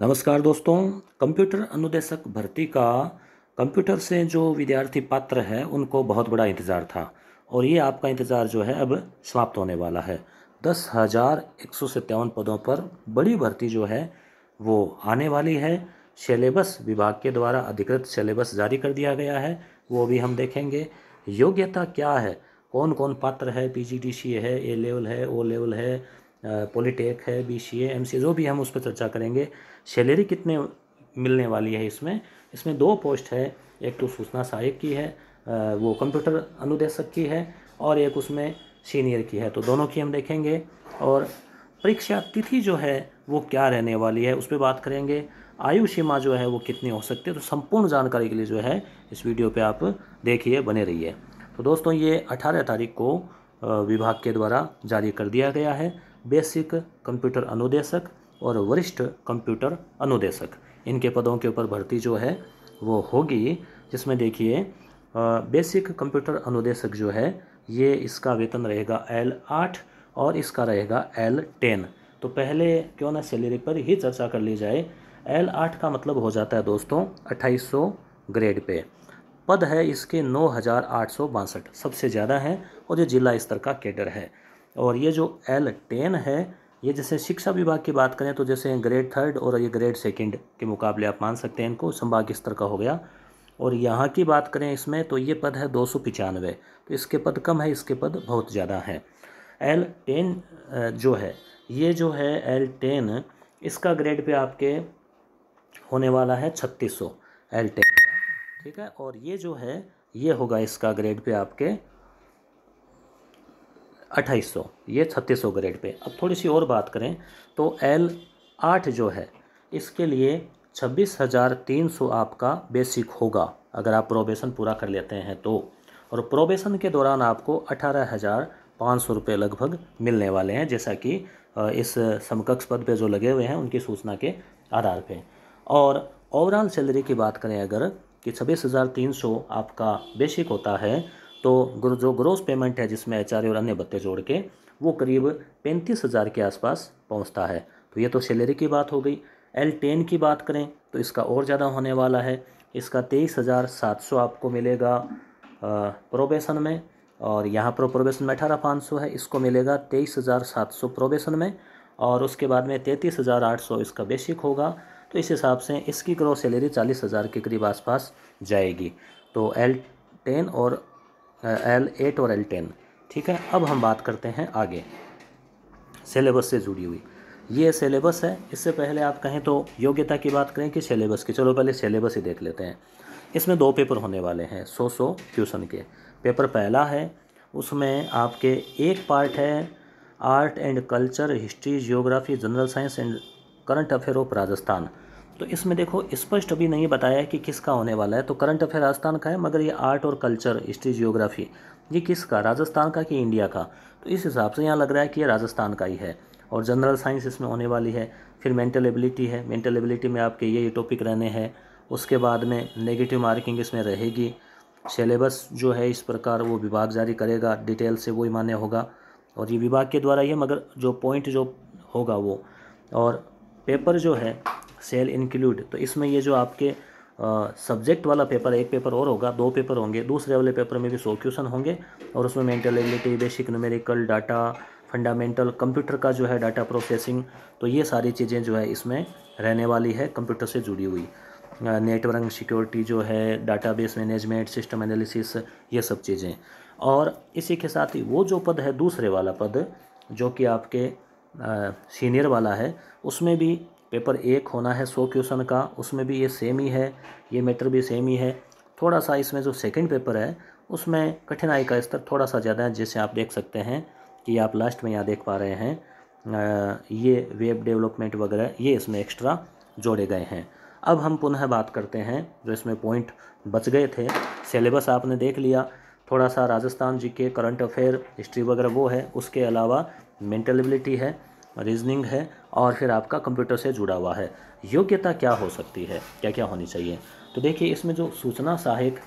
नमस्कार दोस्तों कंप्यूटर अनुदेशक भर्ती का कंप्यूटर से जो विद्यार्थी पात्र है उनको बहुत बड़ा इंतज़ार था और ये आपका इंतज़ार जो है अब समाप्त होने वाला है दस हज़ार एक सौ सत्तावन पदों पर बड़ी भर्ती जो है वो आने वाली है सिलेबस विभाग के द्वारा अधिकृत सिलेबस जारी कर दिया गया है वो भी हम देखेंगे योग्यता क्या है कौन कौन पात्र है पी है ए लेवल है ओ लेवल है पॉलीटेक है बी सी एम सी जो भी हम उस पर चर्चा करेंगे सैलरी कितने मिलने वाली है इसमें इसमें दो पोस्ट है एक तो सूचना सहायक की है वो कंप्यूटर अनुदेशक की है और एक उसमें सीनियर की है तो दोनों की हम देखेंगे और परीक्षा तिथि जो है वो क्या रहने वाली है उस पर बात करेंगे आयु सीमा जो है वो कितनी हो सकती है तो संपूर्ण जानकारी के लिए जो है इस वीडियो पे आप देखिए बने रहिए तो दोस्तों ये 18 तारीख को विभाग के द्वारा जारी कर दिया गया है बेसिक कंप्यूटर अनुदेशक और वरिष्ठ कंप्यूटर अनुदेशक इनके पदों के ऊपर भर्ती जो है वो होगी जिसमें देखिए बेसिक कंप्यूटर अनुदेशक जो है ये इसका वेतन रहेगा एल आठ और इसका रहेगा एल टेन तो पहले क्यों ना सैलरी पर ही चर्चा कर ली जाए एल आठ का मतलब हो जाता है दोस्तों अट्ठाईस सौ ग्रेड पे पद है इसके नौ हज़ार आठ सौ बासठ सबसे ज़्यादा है और ये जिला स्तर का कैडर है और ये जो एल टेन है ये जैसे शिक्षा विभाग की बात करें तो जैसे ग्रेड थर्ड और ये ग्रेड सेकंड के मुकाबले आप मान सकते हैं इनको संभाग स्तर का हो गया और यहाँ की बात करें इसमें तो ये पद है दो सौ पचानवे तो इसके पद कम है इसके पद बहुत ज़्यादा हैं एल टेन जो है ये जो है एल टेन इसका ग्रेड पे आपके होने वाला है छत्तीस सौ एल टेन ठीक है और ये जो है ये होगा इसका ग्रेड पे आपके अट्ठाईस सौ ये छत्तीस सौ ग्रेड पे अब थोड़ी सी और बात करें तो एल आठ जो है इसके लिए छब्बीस हज़ार तीन सौ आपका बेसिक होगा अगर आप प्रोबेशन पूरा कर लेते हैं तो और प्रोबेशन के दौरान आपको अठारह हज़ार पाँच सौ रुपये लगभग मिलने वाले हैं जैसा कि इस समकक्ष पद पे जो लगे हुए हैं उनकी सूचना के आधार पे और ओवरऑल सैलरी की बात करें अगर कि छब्बीस हज़ार तीन सौ आपका बेसिक होता है तो जो ग्रोस पेमेंट है जिसमें एच और अन्य भत्ते जोड़ के वो करीब पैंतीस हज़ार के आसपास पहुंचता है तो ये तो सैलरी की बात हो गई एल टेन की बात करें तो इसका और ज़्यादा होने वाला है इसका तेईस हज़ार सात सौ आपको मिलेगा प्रोबेशन में और यहाँ पर प्रोबेशन में अठारह पाँच सौ है इसको मिलेगा तेईस हज़ार सात सौ प्रोबेशन में और उसके बाद में तैंतीस हज़ार आठ सौ इसका बेसिक होगा तो इस हिसाब से इसकी ग्रोथ सैलरी चालीस हज़ार के करीब आसपास जाएगी तो एल टेन और एल एट और एल टेन ठीक है अब हम बात करते हैं आगे सिलेबस से जुड़ी हुई ये सिलेबस है इससे पहले आप कहें तो योग्यता की बात करें कि सिलेबस की चलो पहले सिलेबस ही देख लेते हैं इसमें दो पेपर होने वाले हैं सौ सौ क्वेश्चन के पेपर पहला है उसमें आपके एक पार्ट है art and culture history geography general science and current affair of Rajasthan तो इसमें देखो स्पष्ट अभी नहीं बताया है कि किसका होने वाला है तो करंट अफेयर राजस्थान का है मगर ये आर्ट और कल्चर हिस्ट्री जियोग्राफी ये किसका राजस्थान का कि इंडिया का तो इस हिसाब से यहाँ लग रहा है कि ये राजस्थान का ही है और जनरल साइंस इसमें होने वाली है फिर मेंटल एबिलिटी है मेंटल एबिलिटी में आपके ये ये टॉपिक रहने हैं उसके बाद में नेगेटिव मार्किंग इसमें रहेगी सिलेबस जो है इस प्रकार वो विभाग जारी करेगा डिटेल से वही मान्य होगा और ये विभाग के द्वारा ही मगर जो पॉइंट जो होगा वो और पेपर जो है सेल इंक्लूड तो इसमें ये जो आपके सब्जेक्ट वाला पेपर एक पेपर और होगा दो पेपर होंगे दूसरे वाले पेपर में भी सौ क्वेश्चन होंगे और उसमें mental ability basic numerical data fundamental computer का जो है डाटा प्रोसेसिंग तो ये सारी चीज़ें जो है इसमें रहने वाली है कंप्यूटर से जुड़ी हुई नेटवर्क सिक्योरिटी जो है बेस मैनेजमेंट सिस्टम एनालिसिस ये सब चीज़ें और इसी के साथ ही वो जो पद है दूसरे वाला पद जो कि आपके सीनियर वाला है उसमें भी पेपर एक होना है सौ क्वेश्चन का उसमें भी ये सेम ही है ये मैटर भी सेम ही है थोड़ा सा इसमें जो सेकंड पेपर है उसमें कठिनाई का स्तर थोड़ा सा ज़्यादा है जैसे आप देख सकते हैं कि आप लास्ट में यहाँ देख पा रहे हैं ये वेब डेवलपमेंट वगैरह ये इसमें एक्स्ट्रा जोड़े गए हैं अब हम पुनः बात करते हैं जो इसमें पॉइंट बच गए थे सिलेबस आपने देख लिया थोड़ा सा राजस्थान जी के करंट अफेयर हिस्ट्री वगैरह वो है उसके अलावा मेंटल एबिलिटी है रीजनिंग है और फिर आपका कंप्यूटर से जुड़ा हुआ है योग्यता क्या हो सकती है क्या क्या होनी चाहिए तो देखिए इसमें जो सूचना सहायक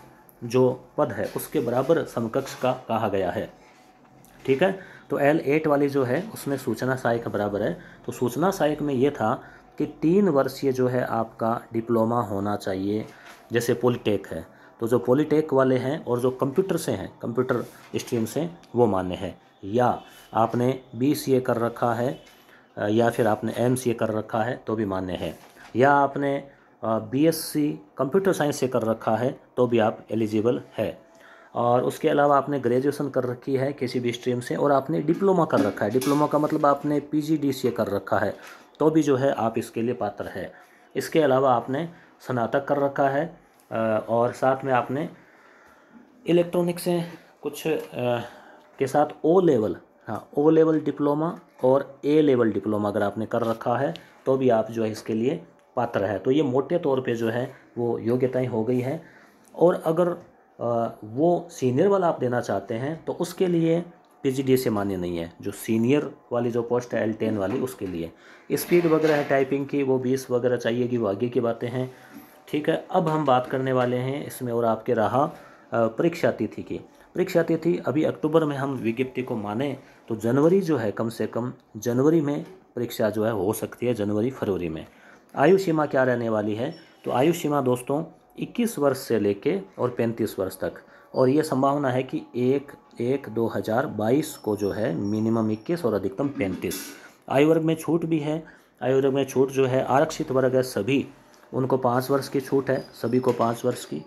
जो पद है उसके बराबर समकक्ष का कहा गया है ठीक है तो एल एट वाली जो है उसमें सूचना सहायक बराबर है तो सूचना सहायक में ये था कि तीन वर्षीय जो है आपका डिप्लोमा होना चाहिए जैसे पॉलीटेक है तो जो पॉलीटेक वाले हैं और जो कंप्यूटर से हैं कंप्यूटर स्ट्रीम से वो मान्य है या आपने बी सी ए कर रखा है या फिर आपने एम सी ए कर रखा है तो भी मान्य है या आपने B S C computer science से कर रखा है तो भी आप एलिजिबल है और उसके अलावा आपने ग्रेजुएशन कर रखी है किसी भी स्ट्रीम से और आपने डिप्लोमा कर रखा है डिप्लोमा का मतलब आपने पी जी डी सी कर रखा है तो भी जो है आप इसके लिए पात्र है इसके अलावा आपने स्नातक कर रखा है और साथ में आपने इलेक्ट्रॉनिक से कुछ के साथ ओ लेवल हाँ ओ लेवल डिप्लोमा और ए लेवल डिप्लोमा अगर आपने कर रखा है तो भी आप जो है इसके लिए पात्र है तो ये मोटे तौर पे जो है वो योग्यताएं हो गई हैं और अगर वो सीनियर वाला आप देना चाहते हैं तो उसके लिए पी से मान्य नहीं है जो सीनियर वाली जो पोस्ट है एल टेन वाली उसके लिए स्पीड वगैरह है टाइपिंग की वो बीस वगैरह चाहिए कि वो आगे की बातें हैं ठीक है अब हम बात करने वाले हैं इसमें और आपके रहा परीक्षा तिथि की परीक्षा तिथि अभी अक्टूबर में हम विज्ञप्ति को माने तो जनवरी जो है कम से कम जनवरी में परीक्षा जो है हो सकती है जनवरी फरवरी में आयु सीमा क्या रहने वाली है तो आयु सीमा दोस्तों 21 वर्ष से लेके और 35 वर्ष तक और ये संभावना है कि एक एक दो हज़ार बाईस को जो है मिनिमम इक्कीस और अधिकतम पैंतीस आयु वर्ग में छूट भी है आयु वर्ग में छूट जो है आरक्षित वर्ग है सभी उनको पाँच वर्ष की छूट है सभी को पाँच वर्ष की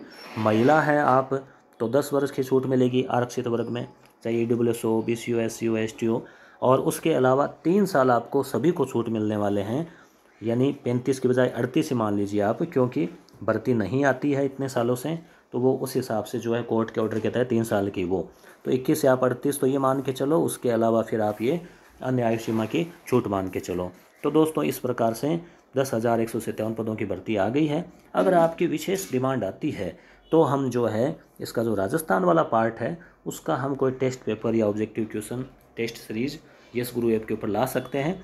महिला है आप तो दस वर्ष की छूट मिलेगी आरक्षित वर्ग में चाहे E W S O B C U S C S T ओ और उसके अलावा तीन साल आपको सभी को छूट मिलने वाले हैं यानी पैंतीस के बजाय अड़तीस ही मान लीजिए आप क्योंकि भर्ती नहीं आती है इतने सालों से तो वो उस हिसाब से जो है कोर्ट के ऑर्डर के तहत तीन साल की वो तो इक्कीस से आप अड़तीस तो ये मान के चलो उसके अलावा फिर आप ये अन्य आयु सीमा की छूट मान के चलो तो दोस्तों इस प्रकार से दस हज़ार एक सौ सत्तावन पदों की भर्ती आ गई है अगर आपकी विशेष डिमांड आती है तो हम जो है इसका जो राजस्थान वाला पार्ट है उसका हम कोई टेस्ट पेपर या objective question test series yes Guru app के ऊपर ला सकते हैं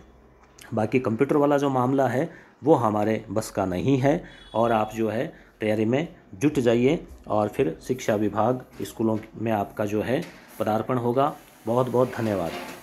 बाकी कंप्यूटर वाला जो मामला है वो हमारे बस का नहीं है और आप जो है तैयारी में जुट जाइए और फिर शिक्षा विभाग स्कूलों में आपका जो है पदार्पण होगा बहुत बहुत धन्यवाद